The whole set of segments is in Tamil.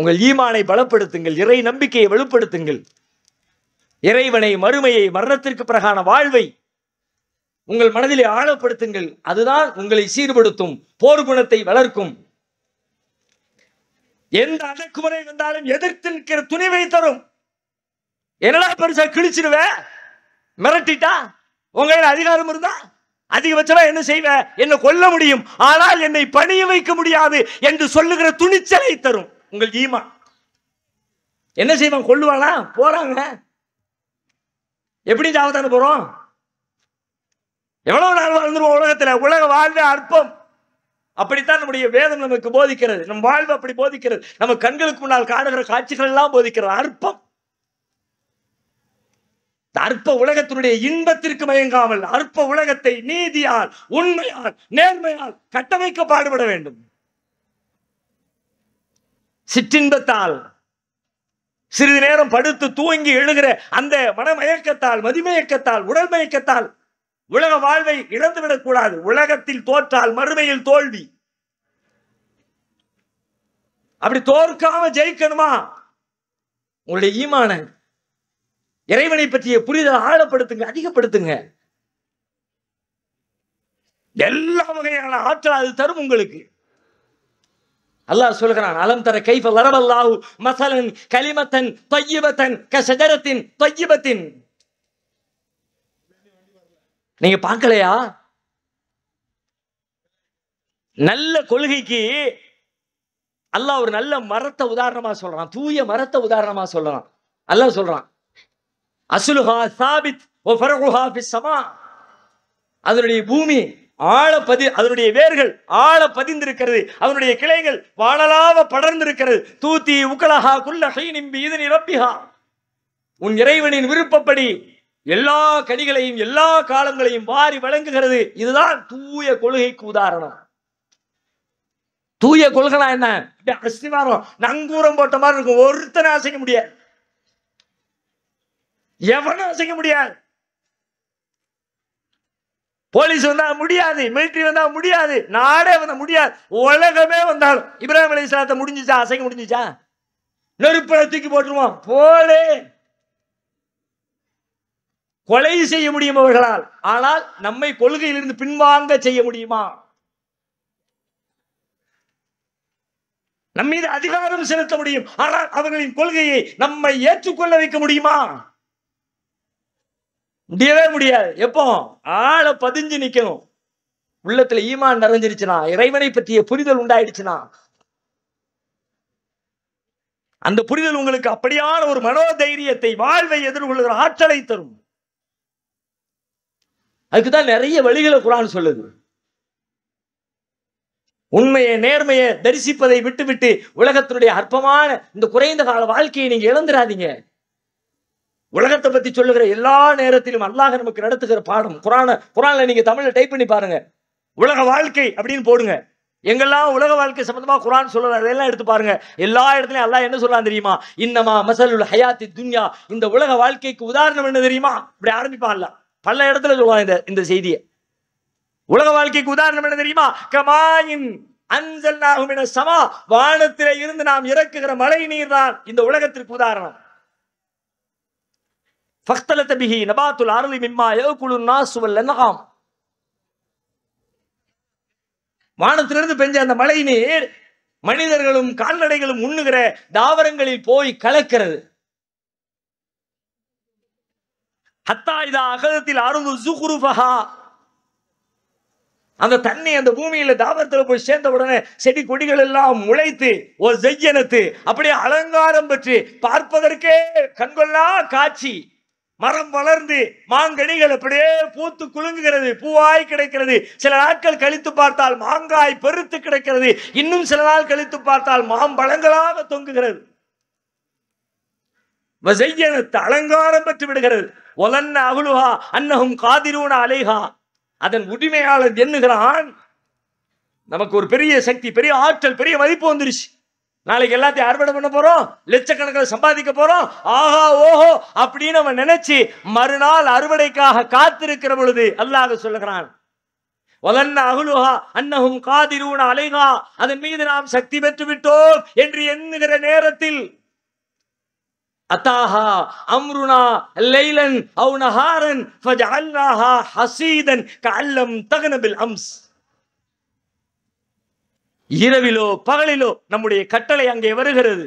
உங்கள் ஈமானை பலப்படுத்துங்கள் இறை நம்பிக்கையை வலுப்படுத்துங்கள் இறைவனை மறுமையை மரணத்திற்கு பிறகான வாழ்வை உங்கள் மனதிலே ஆழப்படுத்துங்கள் அதுதான் உங்களை சீர்படுத்தும் போர் குணத்தை வளர்க்கும் எந்த அடக்குமுறை வந்தாலும் எதிர்த்து நிற்கிற துணிவை தரும் என்னடா பெருசா கிழிச்சிருவேன் மிரட்டிட்டா உங்களிட அதிகாரம் இருந்தா அதிகபட்சமா என்ன செய்வேன் என்ன கொல்ல முடியும் ஆனால் என்னை பணிய வைக்க முடியாது என்று சொல்லுகிற துணிச்சலை தரும் உங்கள் ஈமா என்ன செய்வான் கொள்ளுவாளா போறாங்க எப்படி ஜாபத்தான போறோம் எவ்வளவு நாள் வாழ்ந்துருவோம் உலகத்தில் உலக வாழ்வே அற்பம் அப்படித்தான் நம்முடைய வேதம் நமக்கு போதிக்கிறது நம் வாழ்வு அப்படி போதிக்கிறது நம்ம கண்களுக்கு முன்னால் காணுகிற காட்சிகள் எல்லாம் போதிக்கிறது அற்பம் அற்ப உலகத்தினுடைய இன்பத்திற்கு மயங்காமல் அற்ப உலகத்தை நீதியால் உண்மையால் நேர்மையால் கட்டமைக்க பாடுபட வேண்டும் சிற்றின்பத்தால் சிறிது நேரம் படுத்து தூங்கி எழுகிற அந்த மனமயக்கத்தால் மதிமயக்கத்தால் உடல் மயக்கத்தால் உலக வாழ்வை இழந்துவிடக் கூடாது உலகத்தில் தோற்றால் மறுமையில் தோல்வி அப்படி தோற்காம ஜெயிக்கணுமா உங்களுடைய ஈமான இறைவனை பற்றிய புரிதல் ஆழப்படுத்துங்க அதிகப்படுத்துங்க எல்லா வகையான ஆற்றல் அது தரும் உங்களுக்கு அல்லாஹ் சொல்கிறான் அலம் தர கைஃப வரவல்லாஹு மசலன் கலிமத்தன் தொய்யபத்தன் கசஜரத்தின் தொய்யபத்தின் நீங்க பார்க்கலையா நல்ல கொள்கைக்கு அல்லாஹ் ஒரு நல்ல மரத்தை உதாரணமா சொல்றான் தூய மரத்தை உதாரணமா சொல்றான் அல்லாஹ் சொல்றான் அசுலுஹா சாபித் அதனுடைய பூமி ஆழப்பதி அதனுடைய வேர்கள் ஆழ பதிந்திருக்கிறது அதனுடைய கிளைகள் வாழலாக படர்ந்திருக்கிறது தூத்தி உக்கலஹா குள்ளகை நிம்பி இது நிரப்பிகா உன் இறைவனின் விருப்பப்படி எல்லா கனிகளையும் எல்லா காலங்களையும் வாரி வழங்குகிறது இதுதான் தூய கொள்கைக்கு உதாரணம் தூய கொள்கைனா என்ன அஸ்திவாரம் நங்கூரம் போட்ட மாதிரி இருக்கும் ஒருத்தனை அசைக்க முடியாது எவனும் அசைக்க முடியாது போலீஸ் வந்தா முடியாது மிலிட்ரி வந்தா முடியாது நாடே வந்தா முடியாது உலகமே வந்தாலும் இப்ராஹிம் அலி இஸ்லாத்தை முடிஞ்சிச்சா அசைக்க முடிஞ்சிச்சா நெருப்பில் தூக்கி போட்டுருவோம் போலே கொலை செய்ய முடியும் அவர்களால் ஆனால் நம்மை கொள்கையிலிருந்து பின்வாங்க செய்ய முடியுமா நம்மீது அதிகாரம் செலுத்த முடியும் ஆனால் அவர்களின் கொள்கையை நம்மை ஏற்றுக்கொள்ள வைக்க முடியுமா முடியவே முடியாது எப்போ ஆளை பதிஞ்சு நிக்கணும் உள்ளத்துல ஈமான் நிறைஞ்சிருச்சுனா இறைவனை பற்றிய புரிதல் உண்டாயிடுச்சுனா அந்த புரிதல் உங்களுக்கு அப்படியான ஒரு மனோதைரியத்தை வாழ்வை எதிர்கொள்கிற ஆற்றலை தரும் அதுக்குதான் நிறைய வழிகளை குரான் சொல்லுது உண்மையை நேர்மையை தரிசிப்பதை விட்டுவிட்டு உலகத்தினுடைய அற்பமான இந்த குறைந்த கால வாழ்க்கையை நீங்க இழந்துடாதீங்க உலகத்தை பத்தி சொல்லுகிற எல்லா நேரத்திலும் அல்லாஹ் நமக்கு நடத்துகிற பாடம் குரான குரான்ல நீங்க தமிழ்ல டைப் பண்ணி பாருங்க உலக வாழ்க்கை அப்படின்னு போடுங்க எங்கெல்லாம் உலக வாழ்க்கை சம்பந்தமா குரான் சொல்லுற அதெல்லாம் எடுத்து பாருங்க எல்லா இடத்துலயும் அல்லாஹ் என்ன சொல்லலாம் தெரியுமா இன்னமா மசலுல் ஹயாத்தி துன்யா இந்த உலக வாழ்க்கைக்கு உதாரணம் என்ன தெரியுமா இப்படி ஆரம்பிப்பான்ல பல இடத்துல சொல்லுவான் இந்த இந்த செய்தியை உலக வாழ்க்கைக்கு உதாரணம் என்ன தெரியுமா கமாயின் அஞ்சல் சமா வானத்திலே இருந்து நாம் இறக்குகிற மழை நீர் தான் இந்த உலகத்திற்கு உதாரணம் ஃபக்தலத்த பிஹி நபாத்துல் அருளி மிம்மா ஏகுலு நாசுவல் நகாம் வானத்திலிருந்து பெஞ்ச அந்த மழை நீர் மனிதர்களும் கால்நடைகளும் உண்ணுகிற தாவரங்களில் போய் கலக்கிறது ஹத்தா இதா அகதத்தில் அருள் ஜுகுருபஹா அந்த தண்ணி அந்த பூமியில தாவரத்துல போய் சேர்ந்த உடனே செடி கொடிகள் எல்லாம் முளைத்து ஒரு ஜெய்யனத்து அப்படியே அலங்காரம் பெற்று பார்ப்பதற்கே கண்கொள்ளா காட்சி மரம் வளர்ந்து மாங்கனிகள் அப்படியே பூத்து குலுங்குகிறது பூவாய் கிடைக்கிறது சில நாட்கள் கழித்து பார்த்தால் மாங்காய் பெருத்து கிடைக்கிறது இன்னும் சில நாள் கழித்து பார்த்தால் மாம்பழங்களாக தொங்குகிறது அலங்காரம் பெற்று விடுகிறது ஒலன்ன அகுலுகா அன்னகும் காதிரூன அலைகா அதன் உரிமையாளர் எண்ணுகிறான் நமக்கு ஒரு பெரிய சக்தி பெரிய ஆற்றல் பெரிய மதிப்பு வந்துருச்சு நாளைக்கு எல்லாத்தையும் அறுவடை பண்ண போறோம் லட்சக்கணக்கில் சம்பாதிக்க போறோம் ஆஹா ஓஹோ அப்படின்னு அவன் நினைச்சு மறுநாள் அறுவடைக்காக காத்திருக்கிற பொழுது அல்லாஹ் சொல்லுகிறான் வலன்ன அகுலுஹா அன்னஹும் காதிரூன அலைகா அதன் மீது நாம் சக்தி பெற்று விட்டோம் என்று எண்ணுகிற நேரத்தில் அத்தாஹா அம்ருனா லைலன் அவுனஹாரன் அல்லாஹா ஹசீதன் கல்லம் தகனபில் அம்ஸ் இரவிலோ பகலிலோ நம்முடைய கட்டளை அங்கே வருகிறது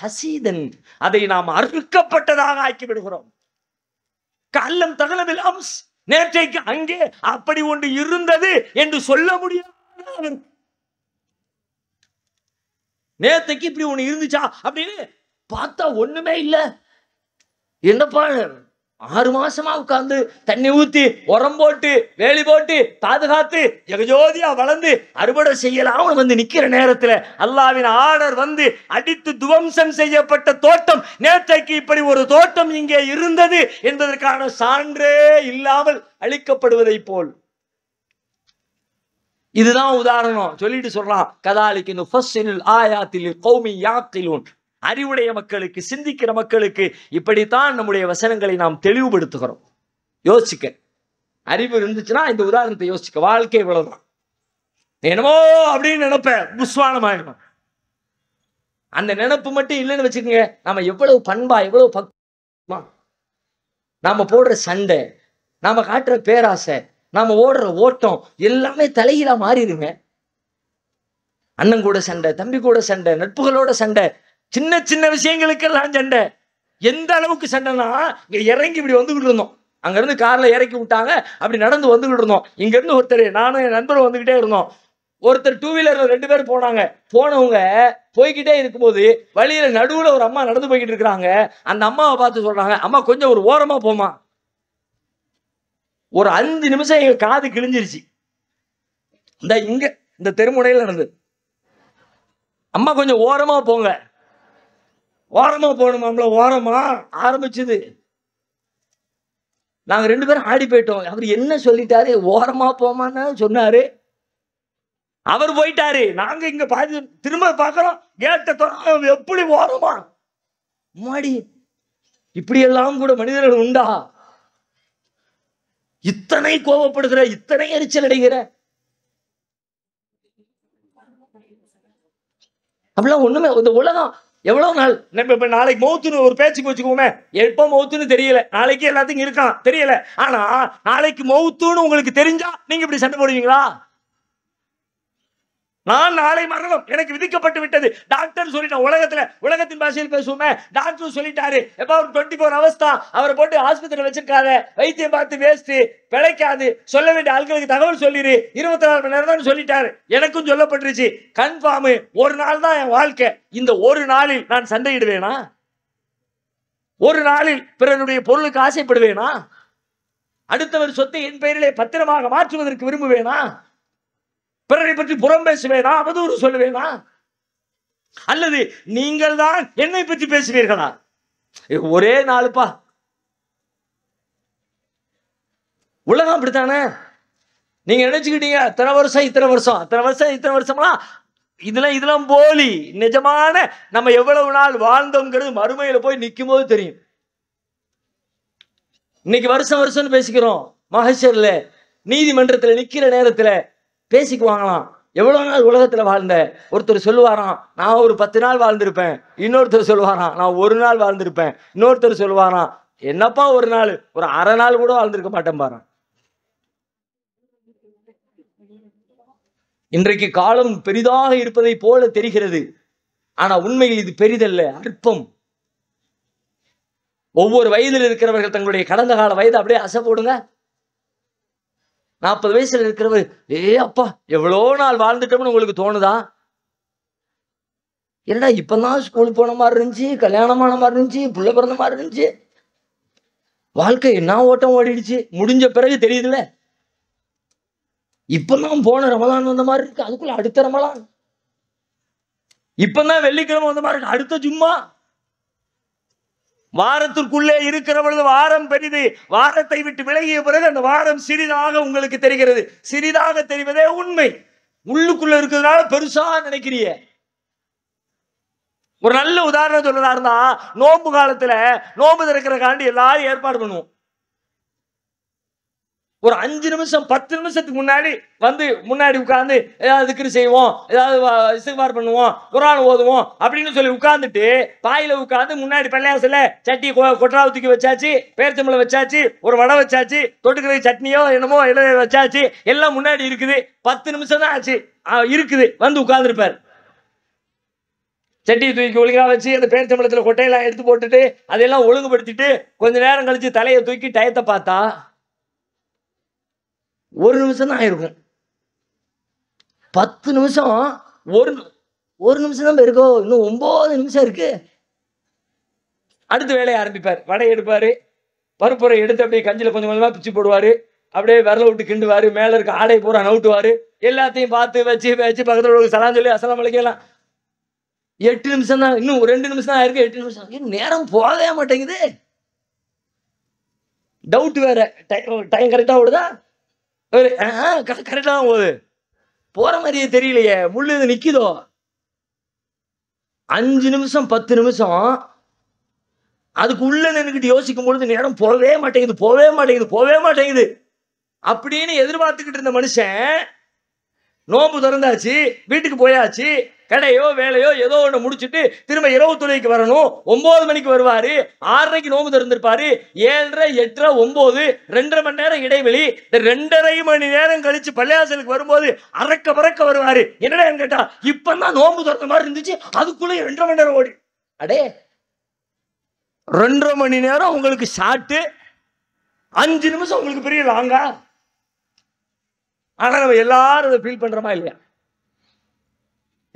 ஹசீதன் அதை நாம் அறுக்கப்பட்டதாக ஆக்கி விடுகிறோம் கல்லம் தகலவில் அம்ஸ் நேற்றைக்கு அங்கே அப்படி ஒன்று இருந்தது என்று சொல்ல முடியாது நேற்றைக்கு இப்படி ஒன்று இருந்துச்சா அப்படின்னு பார்த்தா ஒண்ணுமே இல்லை என்னப்பா ஆறு மாசமா உட்காந்து தண்ணி ஊத்தி உரம் போட்டு வேலி போட்டு பாதுகாத்து ஜெகஜோதியா வளர்ந்து அறுவடை செய்யலாம்னு வந்து நிக்கிற நேரத்துல அல்லாவின் ஆர்டர் வந்து அடித்து துவம்சம் செய்யப்பட்ட தோட்டம் நேற்றைக்கு இப்படி ஒரு தோட்டம் இங்கே இருந்தது என்பதற்கான சான்றே இல்லாமல் அழிக்கப்படுவதை போல் இதுதான் உதாரணம் சொல்லிட்டு சொல்லலாம் கதாலிக்கு ஆயாத்தில் கௌமி யாக்கிலூன் அறிவுடைய மக்களுக்கு சிந்திக்கிற மக்களுக்கு இப்படித்தான் நம்முடைய வசனங்களை நாம் தெளிவுபடுத்துகிறோம் யோசிக்க அறிவு இருந்துச்சுன்னா இந்த உதாரணத்தை யோசிக்க வாழ்க்கை இவ்வளவுதான் என்னமோ அப்படின்னு நினைப்ப புஸ்வானம் ஆயிடும் அந்த நினப்பு மட்டும் இல்லைன்னு வச்சுக்கோங்க நம்ம எவ்வளவு பண்பா எவ்வளவு பக்குமா நாம போடுற சண்டை நாம காட்டுற பேராசை நாம ஓடுற ஓட்டம் எல்லாமே தலையில மாறிடுங்க அண்ணன் கூட சண்டை தம்பி கூட சண்டை நட்புகளோட சண்டை சின்ன சின்ன விஷயங்களுக்கெல்லாம் சண்டை எந்த அளவுக்கு சண்டைனா இங்கே இறங்கி இப்படி வந்துக்கிட்டு இருந்தோம் அங்கேருந்து காரில் இறக்கி விட்டாங்க அப்படி நடந்து வந்துக்கிட்டு இருந்தோம் இங்கேருந்து ஒருத்தர் நானும் என் நண்பரும் வந்துக்கிட்டே இருந்தோம் ஒருத்தர் டூ வீலரில் ரெண்டு பேர் போனாங்க போனவங்க போய்கிட்டே இருக்கும்போது வழியில் நடுவில் ஒரு அம்மா நடந்து போய்கிட்டு இருக்கிறாங்க அந்த அம்மாவை பார்த்து சொல்கிறாங்க அம்மா கொஞ்சம் ஒரு ஓரமாக போமா ஒரு அஞ்சு நிமிஷம் எங்கள் காது கிழிஞ்சிருச்சு இந்த இங்கே இந்த தெருமுனையில் நடந்தது அம்மா கொஞ்சம் ஓரமாக போங்க ஓரமாக மாம்பழம் ஓரமா ஆரம்பிச்சது நாங்க ரெண்டு பேரும் ஆடி போயிட்டோம் அவர் என்ன சொல்லிட்டாரு ஓரமா போமான்னு சொன்னாரு அவர் போயிட்டாரு நாங்க இங்க பாதி திரும்ப பாக்குறோம் கேட்ட எப்படி ஓரமா மாடி இப்படியெல்லாம் கூட மனிதர்கள் உண்டா இத்தனை கோபப்படுகிற இத்தனை எரிச்சல் அடைகிற அப்படிலாம் ஒண்ணுமே இந்த உலகம் எவ்வளோ நாள் இப்போ நாளைக்கு மௌத்துன்னு ஒரு பேச்சுக்கு வச்சுக்கோமே எப்போ மௌத்துன்னு தெரியல நாளைக்கு எல்லாத்துக்கும் இருக்கான் தெரியல ஆனால் நாளைக்கு மௌத்துன்னு உங்களுக்கு தெரிஞ்சா நீங்கள் இப்படி சண்டை போடுவீங்களா நான் நாளை மரணம் எனக்கு விதிக்கப்பட்டு விட்டது டாக்டர் சொல்லிட்டான் உலகத்துல உலகத்தின் பாஷையில் பேசுவோமே டாக்டர் சொல்லிட்டாரு எப்போ ஒரு டுவெண்ட்டி ஃபோர் ஹவர்ஸ் தான் அவரை போட்டு ஆஸ்பத்திரி வச்சிருக்காரு வைத்தியம் பார்த்து வேஸ்ட் பிழைக்காது சொல்ல வேண்டிய ஆட்களுக்கு தகவல் சொல்லிடு இருபத்தி நாலு மணி நேரம் தான் சொல்லிட்டாரு எனக்கும் சொல்லப்பட்டுருச்சு கன்ஃபார்ம் ஒரு நாள் தான் என் வாழ்க்கை இந்த ஒரு நாளில் நான் சண்டையிடுவேனா ஒரு நாளில் பிறனுடைய பொருளுக்கு ஆசைப்படுவேனா அடுத்தவர் சொத்தை என் பெயரிலே பத்திரமாக மாற்றுவதற்கு விரும்புவேனா பிறரை பற்றி புறம் பேசுவேனா அவதூறு சொல்லுவேனா அல்லது நீங்கள் தான் என்னை பற்றி பேசுவீர்களா ஒரே நாளுப்பா உலகம் அப்படித்தானே நீங்க நினைச்சுக்கிட்டீங்க அத்தனை வருஷம் இத்தனை வருஷம் அத்தனை வருஷம் இத்தனை வருஷம்லாம் இதெல்லாம் இதெல்லாம் போலி நிஜமான நம்ம எவ்வளவு நாள் வாழ்ந்தோங்கிறது மறுமையில போய் நிற்கும் போது தெரியும் இன்னைக்கு வருஷம் வருஷம்னு பேசிக்கிறோம் மகேஸ்வரில் நீதிமன்றத்தில் நிற்கிற நேரத்தில் பேசிக்குவாங்களாம் எவ்வளோ நாள் உலகத்தில் வாழ்ந்த ஒருத்தர் சொல்லுவாராம் நான் ஒரு பத்து நாள் வாழ்ந்திருப்பேன் இன்னொருத்தர் சொல்லுவாராம் நான் ஒரு நாள் வாழ்ந்திருப்பேன் இன்னொருத்தர் சொல்லுவாராம் என்னப்பா ஒரு நாள் ஒரு அரை நாள் கூட வாழ்ந்திருக்க மாட்டேன் பாரு இன்றைக்கு காலம் பெரிதாக இருப்பதை போல தெரிகிறது ஆனா உண்மையில் இது பெரிதல்ல அற்பம் ஒவ்வொரு வயதில் இருக்கிறவர்கள் தங்களுடைய கடந்த கால வயது அப்படியே அசை போடுங்க நாற்பது வயசுல இருக்கிறவர் ஏ அப்பா எவ்வளோ நாள் வாழ்ந்துட்டோம்னு உங்களுக்கு தோணுதா என்னடா இப்பதான் ஸ்கூல் போன மாதிரி இருந்துச்சு கல்யாணமான மாதிரி இருந்துச்சு புள்ள பிறந்த மாதிரி இருந்துச்சு வாழ்க்கை என்ன ஓட்டம் ஓடிடுச்சு முடிஞ்ச பிறகு தெரியுதுல்ல இப்பதான் போன ரமலான் வந்த மாதிரி இருக்கு அதுக்குள்ள அடுத்த ரமலான் இப்பதான் வெள்ளிக்கிழமை வந்த மாதிரி இருக்கு அடுத்த ஜும்மா வாரத்திற்குள்ளே இருக்கிற பொழுது வாரம் பெரிது வாரத்தை விட்டு விலகிய பிறகு அந்த வாரம் சிறிதாக உங்களுக்கு தெரிகிறது சிறிதாக தெரிவதே உண்மை உள்ளுக்குள்ள இருக்கிறதுனால பெருசா நினைக்கிறிய ஒரு நல்ல உதாரணம் சொல்றதா இருந்தா நோம்பு காலத்துல நோம்பு திறக்கிற காண்டி எல்லாரும் ஏற்பாடு பண்ணுவோம் ஒரு அஞ்சு நிமிஷம் பத்து நிமிஷத்துக்கு முன்னாடி வந்து முன்னாடி உட்காந்து ஏதாவது திக்ரு செய்வோம் ஏதாவது இசுவார் பண்ணுவோம் குரான் ஓதுவோம் அப்படின்னு சொல்லி உட்காந்துட்டு பாயில உட்காந்து முன்னாடி பள்ளியாசில சட்டி கொட்டராவத்துக்கு தூக்கி வச்சாச்சு பேர்த்தம்பளை வச்சாச்சு ஒரு வடை வச்சாச்சு தொட்டுக்கிற சட்னியோ என்னமோ எழுத வச்சாச்சு எல்லாம் முன்னாடி இருக்குது பத்து நிமிஷம் தான் ஆச்சு இருக்குது வந்து உட்காந்துருப்பார் சட்டி தூக்கி ஒழுங்காக வச்சு அந்த பேர்த்தம்பளத்தில் கொட்டையெல்லாம் எடுத்து போட்டுட்டு அதையெல்லாம் ஒழுங்குபடுத்திட்டு கொஞ்ச நேரம் கழிச்சு தலையை தூக்கி டயத்தை பார்த்தா ஒரு நிமிஷம் தான் ஆயிருக்கும் பத்து நிமிஷம் ஒரு ஒரு நிமிஷம் தான் இருக்கோ இன்னும் ஒம்பது நிமிஷம் இருக்கு அடுத்து வேலையை ஆரம்பிப்பார் வடை எடுப்பார் பருப்புரை எடுத்து அப்படியே கஞ்சியில் கொஞ்சம் கொஞ்சமாக பிச்சு போடுவார் அப்படியே விரல விட்டு கிண்டுவார் மேலே இருக்க ஆடை பூரா நவுட்டுவாரு எல்லாத்தையும் பார்த்து வச்சு வச்சு பக்கத்தில் உள்ள சலாம் சொல்லி அசலாம் வளைக்கலாம் எட்டு நிமிஷம் தான் இன்னும் ரெண்டு நிமிஷம் தான் இருக்கு எட்டு நிமிஷம் நேரம் போகவே மாட்டேங்குது டவுட் வேற டைம் கரெக்டாக விடுதா ஒரு கரெக்டாக போகுது போகிற மாதிரியே தெரியலையே முள் இது நிற்கிதோ அஞ்சு நிமிஷம் பத்து நிமிஷம் அதுக்கு உள்ள நின்றுக்கிட்டு யோசிக்கும் பொழுது நேரம் போகவே மாட்டேங்குது போகவே மாட்டேங்குது போகவே மாட்டேங்குது அப்படின்னு எதிர்பார்த்துக்கிட்டு இருந்த மனுஷன் நோம்பு திறந்தாச்சு வீட்டுக்கு போயாச்சு கடையோ வேலையோ ஏதோ ஒன்று முடிச்சுட்டு திரும்ப இரவு துறைக்கு வரணும் ஒன்பது மணிக்கு வருவாரு ஆறரைக்கு நோம்பு திறந்திருப்பாரு ஏழரை எட்டரை ஒன்பது ரெண்டரை மணி நேரம் இடைவெளி ரெண்டரை மணி நேரம் கழிச்சு பள்ளியாசலுக்கு வரும்போது அறக்க பறக்க வருவாரு என்னடா கேட்டா இப்ப தான் நோம்பு திறந்த மாதிரி இருந்துச்சு அதுக்குள்ளே ரெண்டரை மணி நேரம் ஓடி அடே ரெண்டரை மணி நேரம் உங்களுக்கு ஷார்ட்டு அஞ்சு நிமிஷம் உங்களுக்கு பெரிய லாங்கா ஆனால் நம்ம எல்லாரும் இதை ஃபீல் பண்ணுறோமா இல்லையா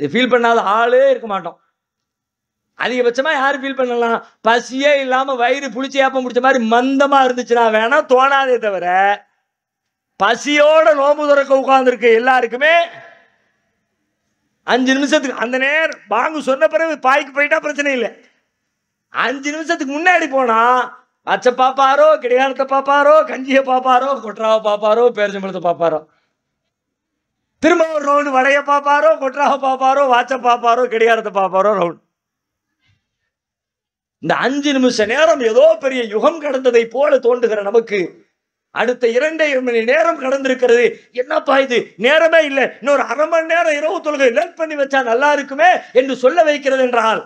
இது ஃபீல் பண்ணாத ஆளே இருக்க மாட்டோம் அதிகபட்சமாக யார் ஃபீல் பண்ணலாம் பசியே இல்லாமல் வயிறு புளிச்சி ஏப்பம் பிடிச்ச மாதிரி மந்தமாக இருந்துச்சுன்னா வேணாம் தோணாதே தவிர பசியோட நோம்பு துறக்க உட்காந்துருக்கு எல்லாருக்குமே அஞ்சு நிமிஷத்துக்கு அந்த நேரம் வாங்க சொன்ன பிறகு பாய்க்கு போயிட்டா பிரச்சனை இல்லை அஞ்சு நிமிஷத்துக்கு முன்னாடி போனால் பச்சை பாப்பாரோ கிடையாணத்தை பாப்பாரோ கஞ்சியை பாப்பாரோ கொட்டராவை பாப்பாரோ பேரஞ்சம்பழத்தை பாப்பாரோ திரும்ப ஒரு ரவுண்டு வடைய பார்ப்பாரோ கொற்றாக பார்ப்பாரோ வாட்சை பார்ப்பாரோ கிடையாரத்தை பார்ப்பாரோ ரவுண்ட் இந்த அஞ்சு நிமிஷ நேரம் ஏதோ பெரிய யுகம் கடந்ததை போல தோன்றுகிற நமக்கு அடுத்த இரண்டே மணி நேரம் கடந்திருக்கிறது என்னப்பா இது நேரமே இல்லை இன்னொரு அரை மணி நேரம் இரவு தொழுகை லேட் பண்ணி வச்சா நல்லா இருக்குமே என்று சொல்ல வைக்கிறது என்றால்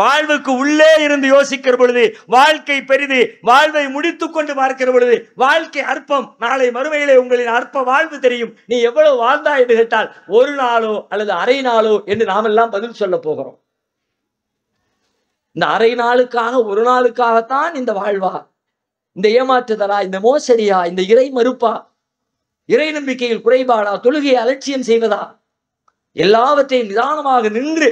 வாழ்வுக்கு உள்ளே இருந்து யோசிக்கிற பொழுது வாழ்க்கை பெரிது வாழ்வை முடித்து கொண்டு பார்க்கிற பொழுது வாழ்க்கை அற்பம் நாளை மறுமையிலே உங்களின் அற்ப வாழ்வு தெரியும் நீ எவ்வளவு வாழ்ந்தா என்று கேட்டால் ஒரு நாளோ அல்லது அரை நாளோ என்று நாமெல்லாம் பதில் சொல்ல போகிறோம் இந்த அரை நாளுக்காக ஒரு நாளுக்காகத்தான் இந்த வாழ்வா இந்த ஏமாற்றுதலா இந்த மோசடியா இந்த இறை மறுப்பா இறை நம்பிக்கையில் குறைபாடா தொழுகையை அலட்சியம் செய்வதா எல்லாவற்றையும் நிதானமாக நின்று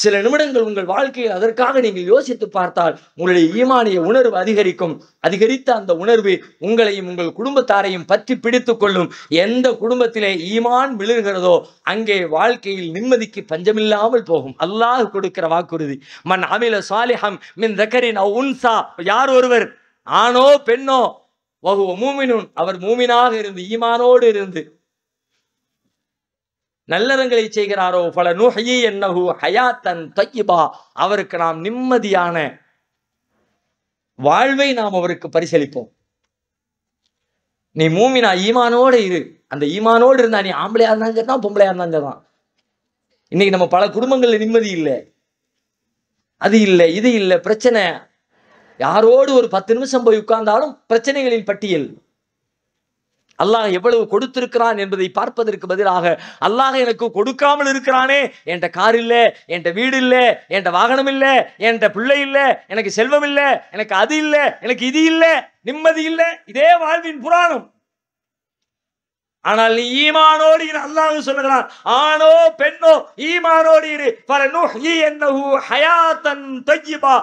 சில நிமிடங்கள் உங்கள் வாழ்க்கையை அதற்காக நீங்கள் யோசித்து பார்த்தால் உங்களுடைய ஈமானிய உணர்வு அதிகரிக்கும் அதிகரித்த அந்த உணர்வு உங்களையும் உங்கள் குடும்பத்தாரையும் பற்றி பிடித்து கொள்ளும் எந்த குடும்பத்திலே ஈமான் விழுகிறதோ அங்கே வாழ்க்கையில் நிம்மதிக்கு பஞ்சமில்லாமல் போகும் அல்லாஹ் கொடுக்கிற வாக்குறுதி மன் அமில சாலிஹம் மின் தக்கரின் யார் ஒருவர் ஆணோ பெண்ணோ வகுவ மூமினுன் அவர் மூமினாக இருந்து ஈமானோடு இருந்து நல்லறங்களை செய்கிறாரோ பல நுஹி என்னஹு ஹயாத்தன் தையபா அவருக்கு நாம் நிம்மதியான வாழ்வை நாம் அவருக்கு பரிசளிப்போம் நீ மூமினா ஈமானோடு இரு அந்த ஈமானோடு இருந்தா நீ ஆம்பளையா இருந்தாங்க தான் பொம்பளையா இருந்தாங்க இன்னைக்கு நம்ம பல குடும்பங்கள்ல நிம்மதி இல்லை அது இல்லை இது இல்லை பிரச்சனை யாரோடு ஒரு பத்து நிமிஷம் போய் உட்கார்ந்தாலும் பிரச்சனைகளின் பட்டியல் அல்லாஹ் எவ்வளவு கொடுத்திருக்கிறான் என்பதை பார்ப்பதற்கு பதிலாக அல்லாஹ் எனக்கு கொடுக்காமல் இருக்கிறானே என்கிட்ட கார் இல்லை என்கிட்ட வீடு இல்லை என்கிட்ட வாகனம் இல்லை என்கிட்ட பிள்ளை இல்லை எனக்கு செல்வம் இல்லை எனக்கு அது இல்லை எனக்கு இது இல்லை நிம்மதி இல்லை இதே வாழ்வின் புராணம் ஆனால் நீ ஈமானோடு இரு அல்லாஹ் சொல்லுகிறான் ஆணோ பெண்ணோ ஈமானோடு இரு பல நுஹி என்னஹு ஹயாத்தன் தஜிபா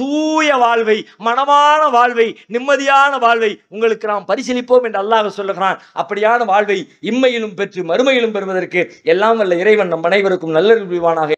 தூய வாழ்வை மனமான வாழ்வை நிம்மதியான வாழ்வை உங்களுக்கு நாம் பரிசீலிப்போம் என்று அல்லாஹ் சொல்லுகிறான் அப்படியான வாழ்வை இம்மையிலும் பெற்று மறுமையிலும் பெறுவதற்கு எல்லாம் வல்ல இறைவன் நம் அனைவருக்கும் நல்ல புரிவானாக